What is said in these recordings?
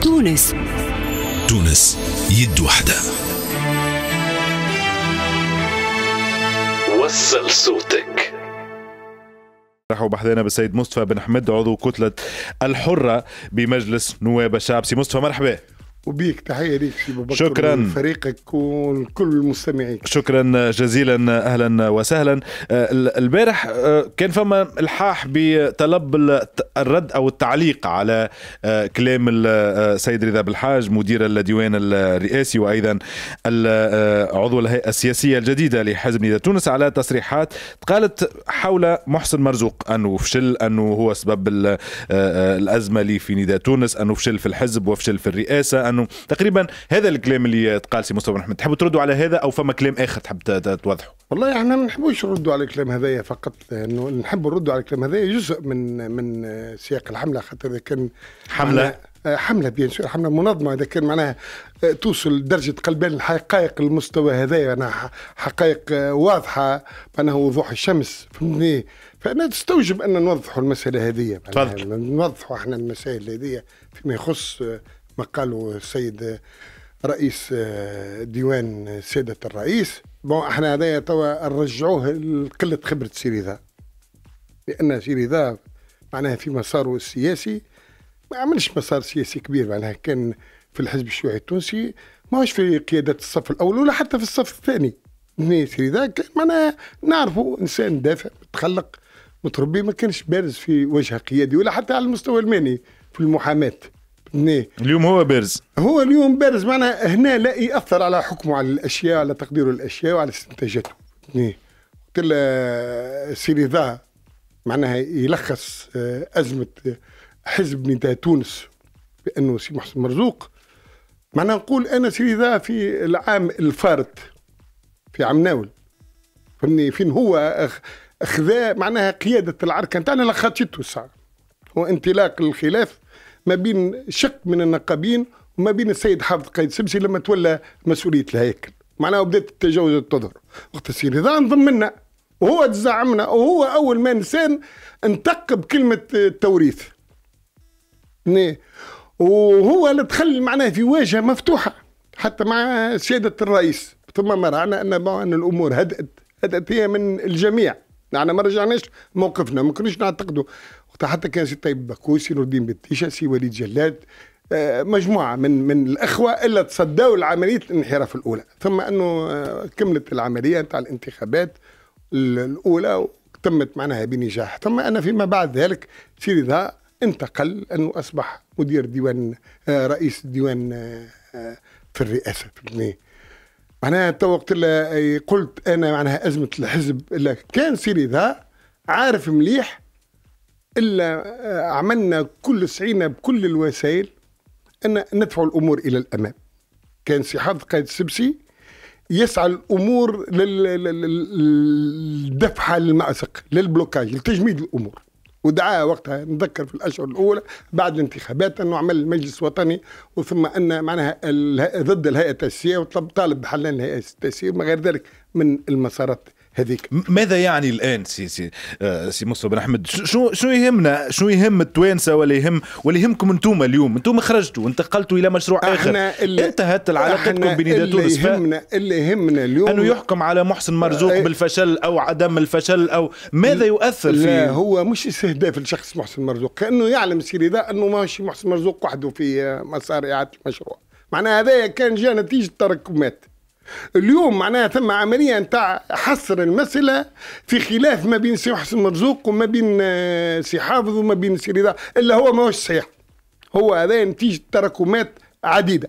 تونس تونس يد وحدة وصل صوتك رحوا حدينا بالسيد مصطفى بن حمد عضو كتلة الحرة بمجلس نواب الشعب سي مصطفى مرحبا وبيك تحيه ليك شي بكر شكرا لفريقك ولكل المستمعين شكرا جزيلا اهلا وسهلا آه، البارح آه، كان فما الحاح بطلب الرد او التعليق على آه، كلام السيد رضا بالحاج مدير الديوان الرئاسي وايضا عضو الهيئه السياسيه الجديده لحزب نداء تونس على تصريحات قالت حول محسن مرزوق انه فشل انه هو سبب الازمه اللي في نداء تونس انه فشل في الحزب وفشل في الرئاسه انه تقريبا هذا الكلام اللي تقال سي مصطفى محمد تحبوا تردوا على هذا او فما كلام اخر تحب توضحه والله احنا ما نحبوش نردوا على الكلام هذايا فقط لانه نحب نردوا على الكلام هذايا جزء من من سياق الحمله خاطر اذا كان حمله آه، حمله بيان سور حمله منظمه اذا كان معناها آه، توصل درجه قلبان الحقائق المستوى هذايا انا حقائق آه، واضحه معناها وضوح الشمس فهمتني فانا تستوجب ان نوضحوا المساله هذه تفضل نوضحوا احنا المسائل هذه فيما يخص ما قاله السيد رئيس آه، ديوان سيدة الرئيس بون احنا هذايا توا نرجعوه لقلة خبرة سيريزا لأن سيريزا معناها في مساره السياسي ما عملش مسار سياسي كبير معناها كان في الحزب الشيوعي التونسي ماهوش في قيادة الصف الأول ولا حتى في الصف الثاني سيري كان معناها نعرفه إنسان دافع متخلق متربي ما كانش بارز في وجه قيادي ولا حتى على المستوى المالي في المحاماة اليوم هو بارز هو اليوم بارز معنا هنا لا ياثر على حكمه على الاشياء على تقديره الاشياء وعلى استنتاجاته قلت آه، سيري ذا معناها يلخص آه، ازمه آه، حزب نداء تونس بانه سي محسن مرزوق معناها نقول انا سيري ذا في العام الفارط في عام ناول فهمني فين هو خذا معناها قياده العركه نتاعنا لخاتشته الساعه هو انطلاق الخلاف ما بين شق من النقابين وما بين السيد حافظ قيد سبسي لما تولى مسؤوليه الهيكل معناها بدات التجاوزات تظهر وقت السيد هذا انضم وهو تزعمنا وهو اول ما انسان انتقب كلمه التوريث وهو اللي دخل معناه في واجهه مفتوحه حتى مع سياده الرئيس ثم ما ان ان الامور هدأت هدأت هي من الجميع يعني ما رجعناش موقفنا ما كناش نعتقدوا حتى كان سي طيب بكوسي نور الدين بتيشه سي وليد جلاد آه، مجموعه من من الاخوه الا تصدوا لعمليه الانحراف الاولى ثم انه آه، كملت العمليه نتاع الانتخابات الاولى تمت معناها بنجاح ثم انا فيما بعد ذلك سيدي ذا انتقل انه اصبح مدير ديوان آه، رئيس الديوان في الرئاسه فهمتني معناها تو وقت اللي قلت انا معناها ازمه الحزب كان سيري ذا عارف مليح إلا آه، عملنا كل سعينا بكل الوسائل أن ندفع الأمور إلى الأمام كان سي حافظ قائد السبسي يسعى الأمور للدفحة للمأزق للبلوكاج لتجميد الأمور ودعا وقتها نذكر في الاشهر الاولى بعد الانتخابات انه عمل مجلس وطني وثم ان معناها ضد الهيئه التاسيسيه وطلب طالب بحل الهيئه التاسيسيه وما غير ذلك من المسارات هذيك ماذا يعني الان سي سي آه، سي مصطفى بن احمد شو شو يهمنا شو يهم التوانسه ولا يهم ولا يهمكم انتم اليوم انتم خرجتوا انتقلتوا الى مشروع اخر انتهت علاقتكم بين تونس اللي يهمنا اللي يهمنا اليوم انه يحكم على محسن مرزوق آه إيه. بالفشل او عدم الفشل او ماذا يؤثر فيه لا هو مش استهداف الشخص محسن مرزوق كانه يعلم سيري ذا انه ماشي محسن مرزوق وحده في مسار اعاده المشروع معناها هذا كان جاء نتيجه تراكمات اليوم معناها ثم عمليه نتاع حصر المساله في خلاف ما بين سي حسن مرزوق وما بين آه، سي حافظ وما بين سي رضا الا هو ماهوش صحيح هو هذا نتيجه تراكمات عديده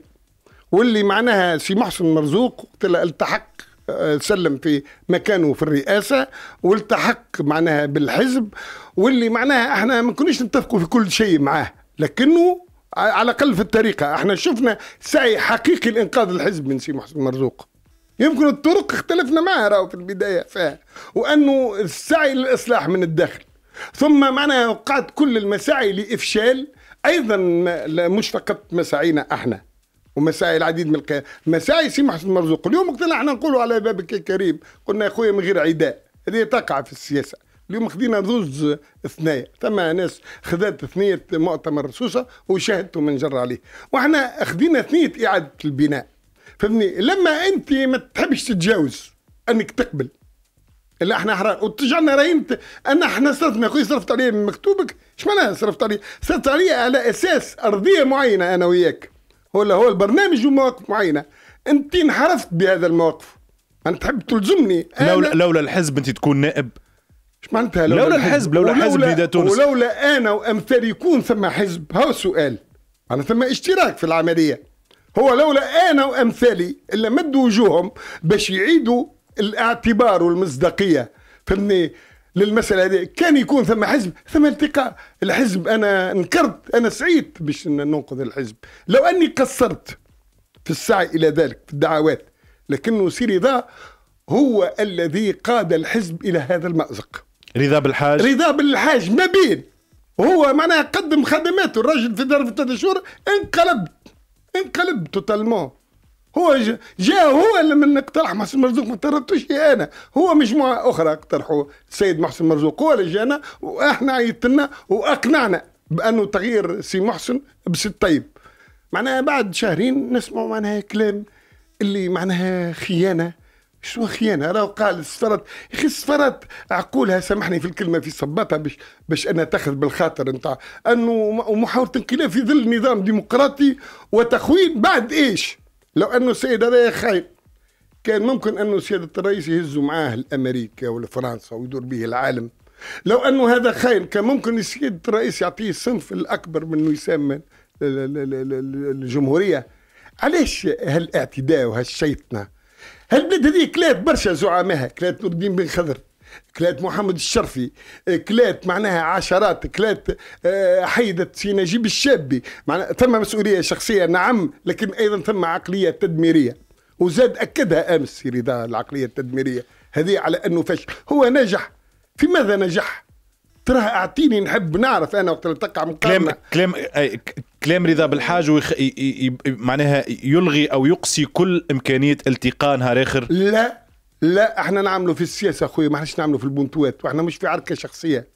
واللي معناها سي محسن مرزوق التحق آه، سلم في مكانه في الرئاسة والتحق معناها بالحزب واللي معناها احنا ما كناش نتفقوا في كل شيء معاه لكنه على الأقل في الطريقة احنا شفنا سعي حقيقي لإنقاذ الحزب من سي محسن مرزوق يمكن الطرق اختلفنا معها راهو في البدايه فيها وانه السعي للاصلاح من الداخل ثم معنا وقعت كل المساعي لافشال ايضا مش فقط مساعينا احنا ومساعي العديد من القيادة مساعي سي محسن مرزوق اليوم وقتنا احنا نقولوا على بابك يا كريم قلنا يا خويا من غير عداء هذه تقع في السياسه اليوم خذينا زوز اثنية ثم ناس خذات ثنية مؤتمر سوسة وشاهدتوا من جر عليه وإحنا خذينا ثنية إعادة البناء فهمني لما انت ما تحبش تتجاوز انك تقبل الا احنا احرار وتجعلنا انت انا احنا صرفنا اخوي صرفت عليه من مكتوبك اش معناها صرفت عليه؟ صرفت عليه على اساس ارضيه معينه انا وياك هو هو البرنامج ومواقف معينه انت انحرفت بهذا الموقف انا تحب تلزمني لولا لولا الحزب انت تكون نائب اش معناتها لولا, لولا الحزب لولا الحزب بدا تونس ولولا انا وامثالي يكون ثم حزب هو السؤال انا ثم اشتراك في العمليه هو لولا انا وامثالي اللي مدوا وجوههم باش يعيدوا الاعتبار والمصداقيه فهمني للمسألة هذه كان يكون ثم حزب ثم التقاء الحزب أنا نكرت أنا سعيت باش ننقذ الحزب لو أني قصرت في السعي إلى ذلك في الدعوات لكنه سي رضا هو الذي قاد الحزب إلى هذا المأزق رضا بالحاج رضا بالحاج ما بين هو معناها قدم خدماته الرجل في ظرف ثلاثة شهور انقلب انقلب توتالمون هو جاء هو اللي من اقترح محسن مرزوق ما اقترحتوش انا هو مجموعه اخرى اقترحوا السيد محسن مرزوق هو اللي جانا واحنا عيطنا واقنعنا بانه تغيير سي محسن بست طيب معناها بعد شهرين نسمعوا معناها كلام اللي معناها خيانه شنو خيانه راه وقع السفرات يا اخي السفرات عقولها سامحني في الكلمه في صباطها باش باش انها تاخذ بالخاطر نتاع انه محاوله انقلاب في ظل نظام ديمقراطي وتخوين بعد ايش؟ لو انه السيد هذا خايب كان ممكن انه سياده الرئيس يهزوا معاه الامريكا ولا فرنسا ويدور به العالم لو انه هذا خاين كان ممكن سياده الرئيس يعطيه الصنف الاكبر منه يسمى الجمهوريه علاش هالاعتداء وهالشيطنه هالبلاد هذه كلات برشا زعمائها كلات نور الدين بن خضر كلات محمد الشرفي آه، كلات معناها عشرات كلات آه، حيدت في نجيب الشابي معناها ثم مسؤوليه شخصيه نعم لكن ايضا ثم عقليه تدميريه وزاد اكدها امس في رضا العقليه التدميريه هذه على انه فشل هو نجح في ماذا نجح؟ تراه اعطيني نحب نعرف انا وقت نلتقى مقارنه كلام كلام كلام رضا بالحاج ويخ... ي... ي... معناها يلغي او يقصي كل امكانيه التقاء نهار اخر لا لا احنا نعملوا في السياسه اخويا ما احناش نعملوا في البونتوات واحنا مش في عركه شخصيه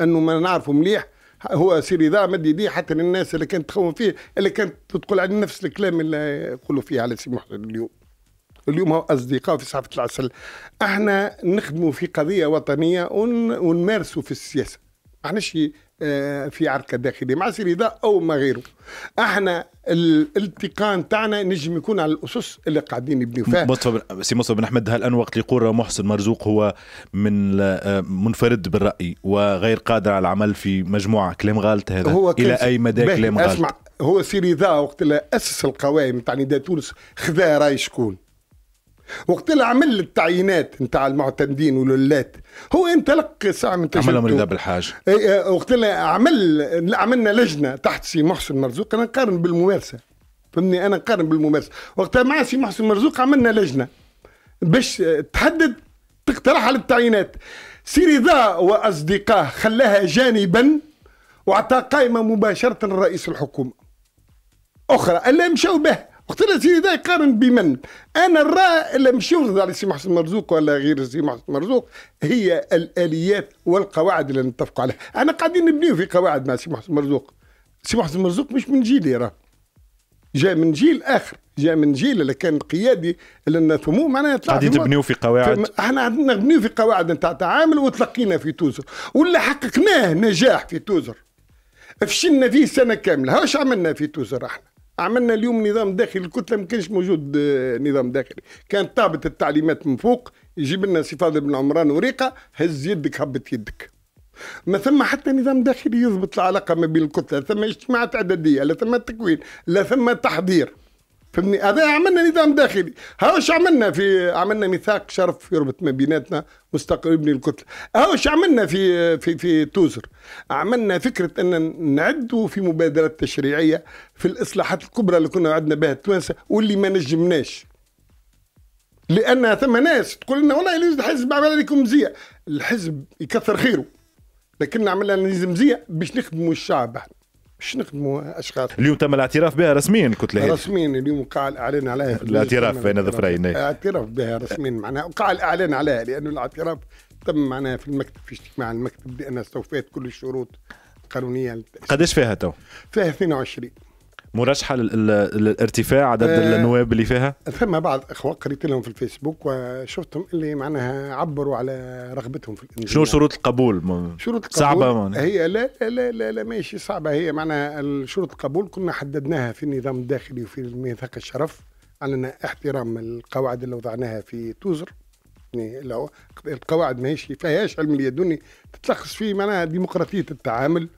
انه ما نعرفه مليح هو سي رضا مد يديه حتى للناس اللي كانت تخون فيه اللي كانت تقول عن نفس الكلام اللي يقولوا فيه على سي محسن اليوم اليوم هو اصدقاء في صحافه العسل احنا نخدموا في قضيه وطنيه ون... ونمارسوا في السياسه احناش آه، في عركه داخليه مع سيري او ما غيره احنا الالتقاء تاعنا نجم يكون على الاسس اللي قاعدين نبنيو فيها مصطفى سي مصطفى بن احمد الان وقت يقول محسن مرزوق هو من آه، منفرد بالراي وغير قادر على العمل في مجموعه كلام غالط هذا هو الى اي مدى كلام غالط اسمع هو سيري وقت اللي اسس القوائم تاع نداء تونس خذا راي شكون وقت اللي عمل التعيينات نتاع المعتمدين وللات هو انت لك ساعه من عملهم رضا بالحاج إيه، إيه، وقت اللي عمل عملنا لجنه تحت سي محسن مرزوق انا نقارن بالممارسه فهمني انا نقارن بالممارسه وقتها مع سي محسن مرزوق عملنا لجنه باش تحدد تقترح على التعيينات سي رضا واصدقائه خلاها جانبا وعطاها قائمه مباشره لرئيس الحكومه اخرى الا مشاو به قلت له سيدي ده يقارن بمن؟ انا نرى اللي مش مشيو على سي محسن مرزوق ولا غير سي محسن مرزوق هي الاليات والقواعد اللي نتفقوا عليها، انا قاعدين نبنيو في قواعد مع سي محسن مرزوق. سي محسن مرزوق مش من جيلي راه جاء من جيل اخر جاء من جيل اللي كان قيادي اللي ثمو معناها يطلع قاعدين تبنيو في قواعد احنا عندنا نبنيو في قواعد نتاع تعامل وتلقينا في توزر واللي حققناه نجاح في توزر فشلنا فيه سنه كامله واش عملنا في توزر احنا عملنا اليوم نظام داخلي الكتله ما كانش موجود آه، نظام داخلي كان طابت التعليمات من فوق يجيب لنا سي فاضل بن عمران وريقه هز يدك هبط يدك ما ثم حتى نظام داخلي يضبط العلاقه ما بين الكتله ثم اجتماعات اعداديه لا ثم تكوين لا ثم تحضير فهمني هذا عملنا نظام داخلي شو عملنا في عملنا ميثاق شرف يربط ما بيناتنا مستقبل يبني الكتله شو عملنا في في في توزر عملنا فكره ان نعدوا في مبادرات تشريعيه في الاصلاحات الكبرى اللي كنا عدنا بها التوانسه واللي ما نجمناش لان ثم ناس تقول لنا والله الحزب عمل لكم مزيه الحزب يكثر خيره لكن عملنا مزيه باش نخدموا الشعب احنا باش نخدموا اشخاص اليوم تم الاعتراف بها رسميا الكتله هذه رسميا اليوم وقع الاعلان عليها الاعتراف بين ظفرين إيه. الاعتراف بها رسميا معناها وقع الاعلان عليها لانه الاعتراف تم معناها في المكتب في اجتماع المكتب بان استوفيت كل الشروط القانونيه قداش فيها تو؟ فيها 22 مرشحه للارتفاع عدد آه النواب اللي فيها ثم بعض اخوه قريت لهم في الفيسبوك وشفتهم اللي معناها عبروا على رغبتهم في الانضمام شنو شروط القبول شروط القبول صعبه معنى. هي لا لا لا, لا, لا ماشي صعبه هي معناها شروط القبول كنا حددناها في النظام الداخلي وفي ميثاق الشرف عندنا احترام القواعد اللي وضعناها في توزر يعني لو القواعد ما هيش فيهاش علم اليدوني تتلخص فيه معناها ديمقراطيه التعامل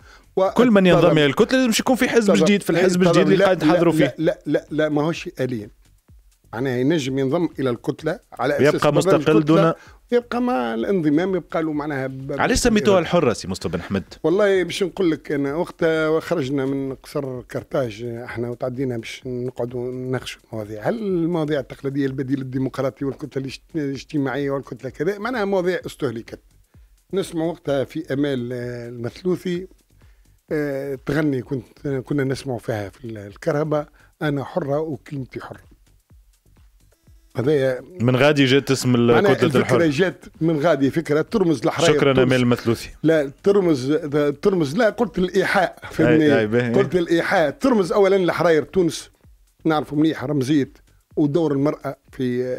كل من ينضم الى الكتله لازم يكون في حزب جديد في الحزب الجديد اللي قاعد تحضروا فيه لا لا لا, لا ماهوش اليا معناها ينجم ينضم الى الكتله على اساس يبقى مستقل دون يبقى مع الانضمام يبقى له معناها علاش سميتوها الحره سي مصطفى بن حمد؟ والله باش نقول لك انا وقتها خرجنا من قصر كرتاج احنا وتعدينا باش نقعدوا نناقشوا المواضيع، هل المواضيع التقليديه البديل الديمقراطي والكتله الاجتماعيه والكتله كذا معناها مواضيع استهلكت. نسمع وقتها في امال آه، المثلوثي آه، تغني كنت كنا نسمع فيها في الكهرباء انا حره وكلمتي حره. هذايا من غادي جات اسم الكتلة الحر جات من غادي فكره ترمز لحرية شكرا امال المثلوثي لا ترمز ترمز لا قلت الايحاء أي قلت الايحاء ترمز اولا لحراير تونس نعرفوا منيح رمزيه ودور المراه في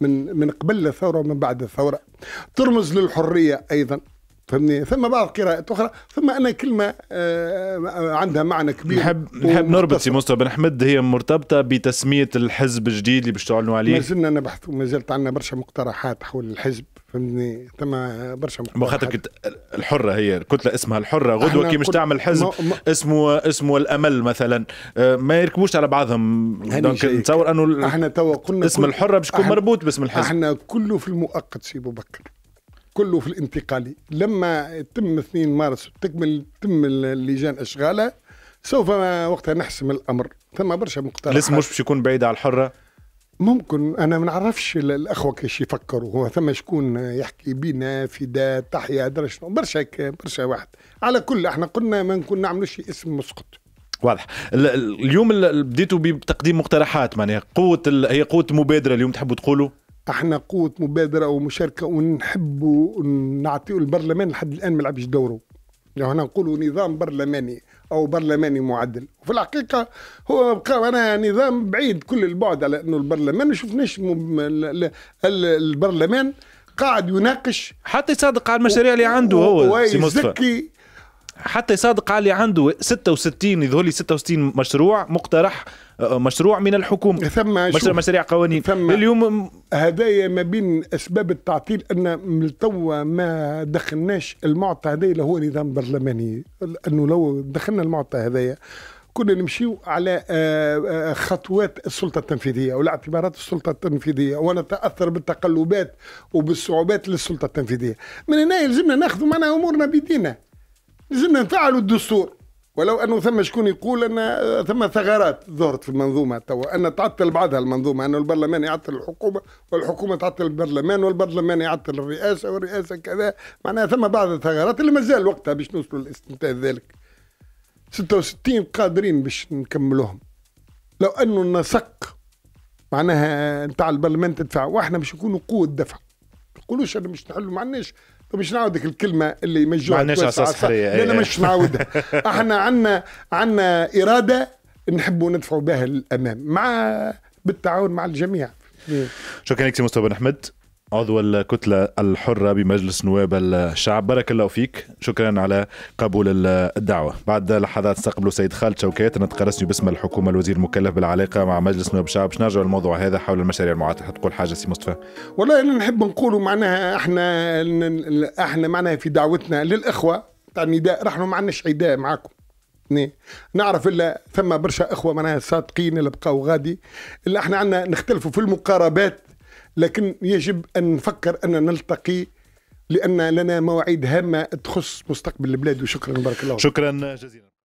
من من قبل الثوره ومن بعد الثوره ترمز للحريه ايضا فهمني ثم بعض قراءات اخرى ثم انا كلمه آه، آه، عندها معنى كبير نحب نحب نربط سي مصطفى بن احمد هي مرتبطه بتسميه الحزب الجديد اللي باش تعلنوا عليه ما زلنا نبحث وما زلت عندنا برشا مقترحات حول الحزب فهمني ثم برشا مقترحات خاطر الحره هي الكتله اسمها الحره غدوه كي مش تعمل حزب ما ما اسمه اسمه الامل مثلا آه، ما يركبوش على بعضهم دونك نتصور انه احنا توا قلنا اسم الحره باش يكون مربوط باسم الحزب احنا كله في المؤقت سي بكر كله في الانتقالي لما تم 2 مارس وتكمل تم اللجان اشغالها سوف وقتها نحسم الامر ثم برشا مقترحات الاسم مش باش يكون بعيد على الحره ممكن انا ما نعرفش الاخوه كيش يفكروا هو ثم شكون يحكي بينا دا تحيا درش برشا برشا واحد على كل احنا قلنا ما نكون نعملوش اسم مسقط واضح اليوم بديتوا بتقديم مقترحات معناها قوه هي قوه مبادره اليوم تحبوا تقولوا احنا قوه مبادره ومشاركه ونحبوا نعطيو البرلمان لحد الان ما لعبش دوره يعني هنا نقولوا نظام برلماني او برلماني معدل وفي الحقيقه هو بقى انا نظام بعيد كل البعد على انه البرلمان ما شفناش البرلمان قاعد يناقش حتى يصادق على المشاريع اللي عنده هو مصطفى حتى يصادق علي عنده 66 يظهر لي 66 مشروع مقترح آه، مشروع من الحكومه ثم مشروع مشاريع قوانين ثم اليوم هدايا ما بين اسباب التعطيل ان توا ما دخلناش المعطى هذايا اللي هو نظام برلماني انه لو دخلنا المعطى هذايا كنا نمشيو على آه، آه، خطوات السلطة التنفيذية ولا اعتبارات السلطة التنفيذية ونتأثر بالتقلبات وبالصعوبات للسلطة التنفيذية من هنا يلزمنا ناخذ معنا أمورنا بيدينا لازمنا نفعلوا الدستور ولو انه ثم شكون يقول ان ثم ثغرات ظهرت في المنظومه توا ان تعطل بعضها المنظومه ان البرلمان يعطل الحكومه والحكومه تعطل البرلمان والبرلمان يعطل الرئاسه والرئاسه كذا معناها ثم بعض الثغرات اللي مازال وقتها باش نوصلوا لاستنتاج ذلك 66 قادرين باش نكملوهم لو انه النسق معناها نتاع البرلمان تدفع واحنا باش نكونوا قوه دفع ما تقولوش انا مش نحلوا ما عندناش مش نعاودك الكلمه اللي مجوعه ما عندناش اساس حريه لا إيه. مش نعاودها احنا عندنا عندنا اراده نحبوا ندفعوا بها للامام مع بالتعاون مع الجميع شكرا لك سي مصطفى احمد عضو الكتلة الحرة بمجلس نواب الشعب بارك الله فيك شكرا على قبول الدعوة بعد لحظات استقبلوا سيد خالد شوكات نطق رسمي باسم الحكومة الوزير المكلف بالعلاقة مع مجلس نواب الشعب باش نرجعوا الموضوع هذا حول المشاريع المعطلة تقول حاجة سي مصطفى والله اللي نحب نقولوا معناها احنا احنا معناها في دعوتنا للإخوة تاع النداء رحنا ما عندناش عداء معاكم نعرف الا ثم برشا اخوه معناها صادقين اللي بقاو غادي اللي احنا عندنا نختلفوا في المقاربات لكن يجب أن نفكر أن نلتقي لأن لنا مواعيد هامة تخص مستقبل البلاد وشكرا بارك الله شكرا جزيلا